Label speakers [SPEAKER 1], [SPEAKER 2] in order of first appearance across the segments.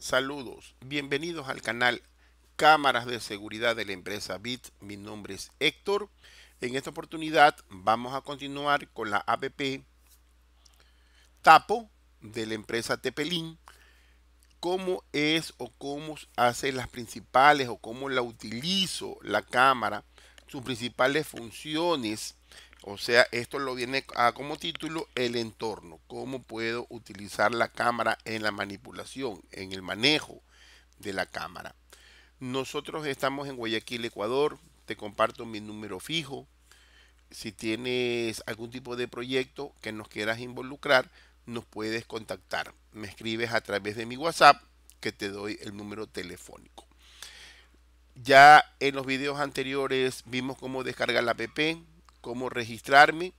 [SPEAKER 1] Saludos, bienvenidos al canal Cámaras de Seguridad de la empresa BIT. Mi nombre es Héctor. En esta oportunidad vamos a continuar con la APP Tapo de la empresa Tepelín. Cómo es o cómo hace las principales o cómo la utilizo la cámara, sus principales funciones o sea, esto lo viene a, como título el entorno. ¿Cómo puedo utilizar la cámara en la manipulación, en el manejo de la cámara? Nosotros estamos en Guayaquil, Ecuador. Te comparto mi número fijo. Si tienes algún tipo de proyecto que nos quieras involucrar, nos puedes contactar. Me escribes a través de mi WhatsApp que te doy el número telefónico. Ya en los videos anteriores vimos cómo descargar la app, cómo registrarme,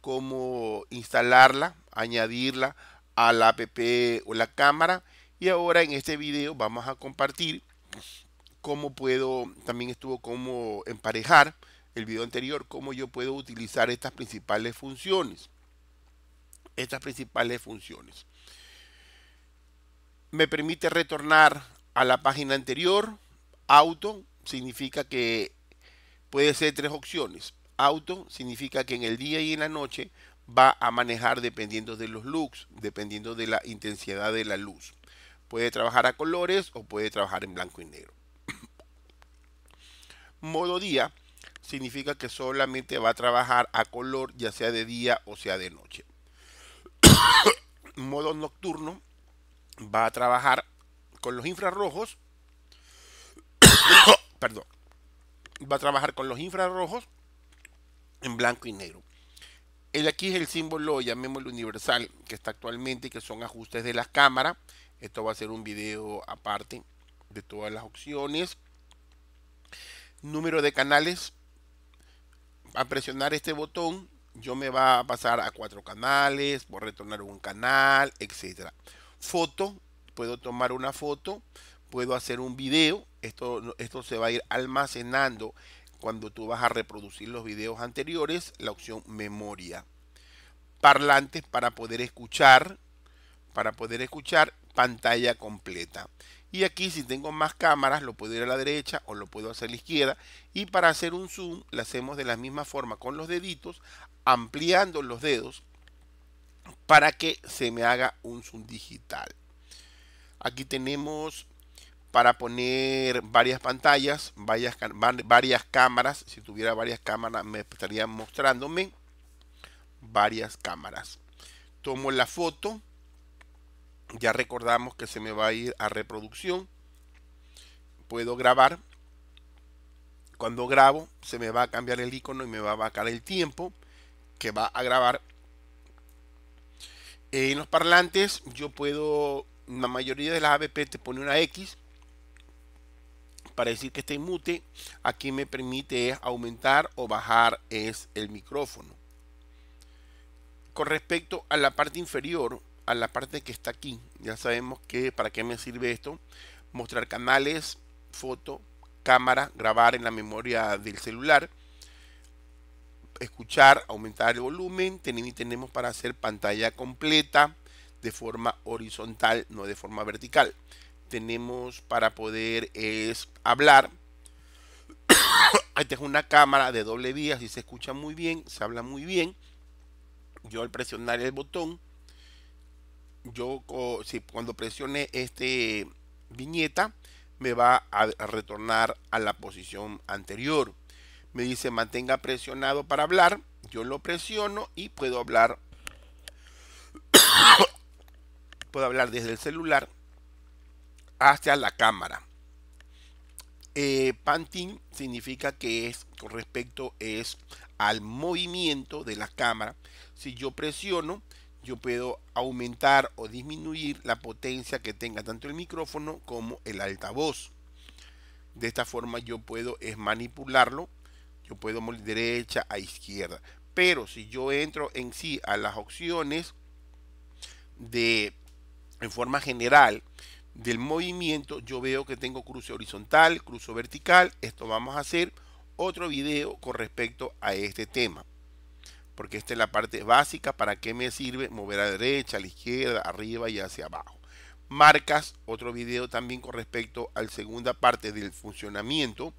[SPEAKER 1] cómo instalarla, añadirla a la app o la cámara. Y ahora en este video vamos a compartir cómo puedo, también estuvo cómo emparejar el video anterior, cómo yo puedo utilizar estas principales funciones. Estas principales funciones. Me permite retornar a la página anterior. Auto significa que puede ser tres opciones auto significa que en el día y en la noche va a manejar dependiendo de los looks, dependiendo de la intensidad de la luz. Puede trabajar a colores o puede trabajar en blanco y negro. Modo día significa que solamente va a trabajar a color ya sea de día o sea de noche. Modo nocturno va a trabajar con los infrarrojos. Perdón. Va a trabajar con los infrarrojos en blanco y negro. El aquí es el símbolo, llamémoslo universal, que está actualmente, que son ajustes de la cámara Esto va a ser un video aparte de todas las opciones. Número de canales. A presionar este botón, yo me va a pasar a cuatro canales, por retornar un canal, etcétera. Foto, puedo tomar una foto, puedo hacer un video. Esto, esto se va a ir almacenando cuando tú vas a reproducir los videos anteriores, la opción memoria. Parlantes para poder escuchar, para poder escuchar pantalla completa. Y aquí si tengo más cámaras lo puedo ir a la derecha o lo puedo hacer a la izquierda. Y para hacer un zoom lo hacemos de la misma forma con los deditos, ampliando los dedos para que se me haga un zoom digital. Aquí tenemos para poner varias pantallas, varias, varias cámaras. Si tuviera varias cámaras me estaría mostrándome varias cámaras. Tomo la foto. Ya recordamos que se me va a ir a reproducción. Puedo grabar. Cuando grabo se me va a cambiar el icono y me va a bajar el tiempo que va a grabar. En los parlantes yo puedo, la mayoría de las ABP te pone una X para decir que está mute, aquí me permite es aumentar o bajar es el micrófono. Con respecto a la parte inferior, a la parte que está aquí, ya sabemos que para qué me sirve esto, mostrar canales, foto, cámara, grabar en la memoria del celular, escuchar, aumentar el volumen, tenemos para hacer pantalla completa de forma horizontal, no de forma vertical tenemos para poder es hablar. Esta es una cámara de doble vía, si se escucha muy bien, se habla muy bien. Yo al presionar el botón, yo si cuando presione este viñeta, me va a retornar a la posición anterior. Me dice mantenga presionado para hablar. Yo lo presiono y puedo hablar. puedo hablar desde el celular hacia la cámara. Eh, panting significa que es con respecto es al movimiento de la cámara. Si yo presiono, yo puedo aumentar o disminuir la potencia que tenga tanto el micrófono como el altavoz. De esta forma yo puedo es manipularlo. Yo puedo mover derecha a izquierda. Pero si yo entro en sí a las opciones de en forma general, del movimiento, yo veo que tengo cruce horizontal, cruce vertical. Esto vamos a hacer otro video con respecto a este tema. Porque esta es la parte básica para qué me sirve mover a derecha, a la izquierda, arriba y hacia abajo. Marcas, otro video también con respecto a la segunda parte del funcionamiento.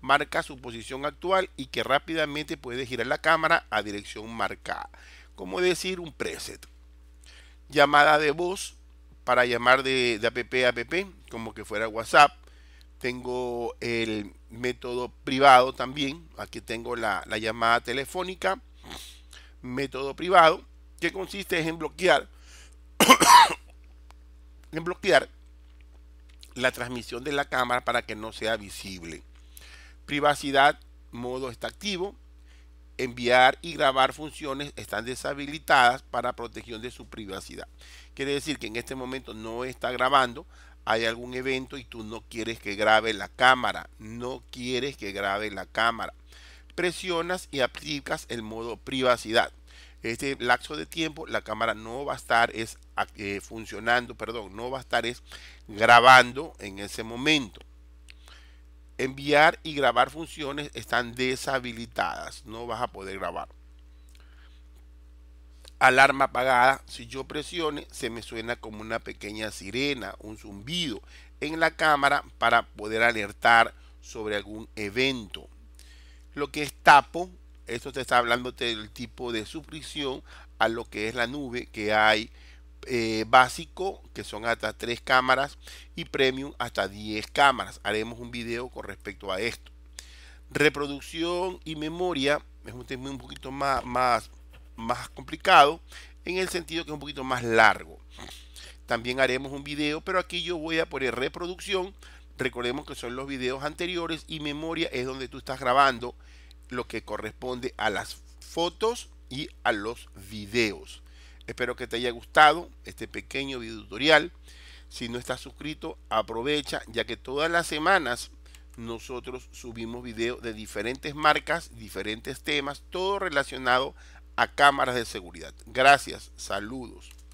[SPEAKER 1] Marca su posición actual y que rápidamente puede girar la cámara a dirección marcada. Como decir un preset. Llamada de voz, para llamar de, app a app, como que fuera WhatsApp. Tengo el método privado también. Aquí tengo la, la llamada telefónica. Método privado, que consiste en bloquear, en bloquear la transmisión de la cámara para que no sea visible. Privacidad, modo está activo enviar y grabar funciones están deshabilitadas para protección de su privacidad. Quiere decir que en este momento no está grabando, hay algún evento y tú no quieres que grabe la cámara, no quieres que grabe la cámara. Presionas y aplicas el modo privacidad. Este lapso de tiempo la cámara no va a estar es eh, funcionando, perdón, no va a estar es grabando en ese momento enviar y grabar funciones están deshabilitadas. No vas a poder grabar. Alarma apagada. Si yo presione, se me suena como una pequeña sirena, un zumbido en la cámara para poder alertar sobre algún evento. Lo que es tapo, esto te está hablando del tipo de suscripción a lo que es la nube que hay eh, básico, que son hasta 3 cámaras, y premium hasta 10 cámaras. Haremos un video con respecto a esto. Reproducción y memoria es un tema un poquito más, más, más complicado, en el sentido que es un poquito más largo. También haremos un video, pero aquí yo voy a poner reproducción. Recordemos que son los videos anteriores y memoria es donde tú estás grabando lo que corresponde a las fotos y a los videos. Espero que te haya gustado este pequeño video tutorial. Si no estás suscrito, aprovecha, ya que todas las semanas nosotros subimos videos de diferentes marcas, diferentes temas, todo relacionado a cámaras de seguridad. Gracias, saludos.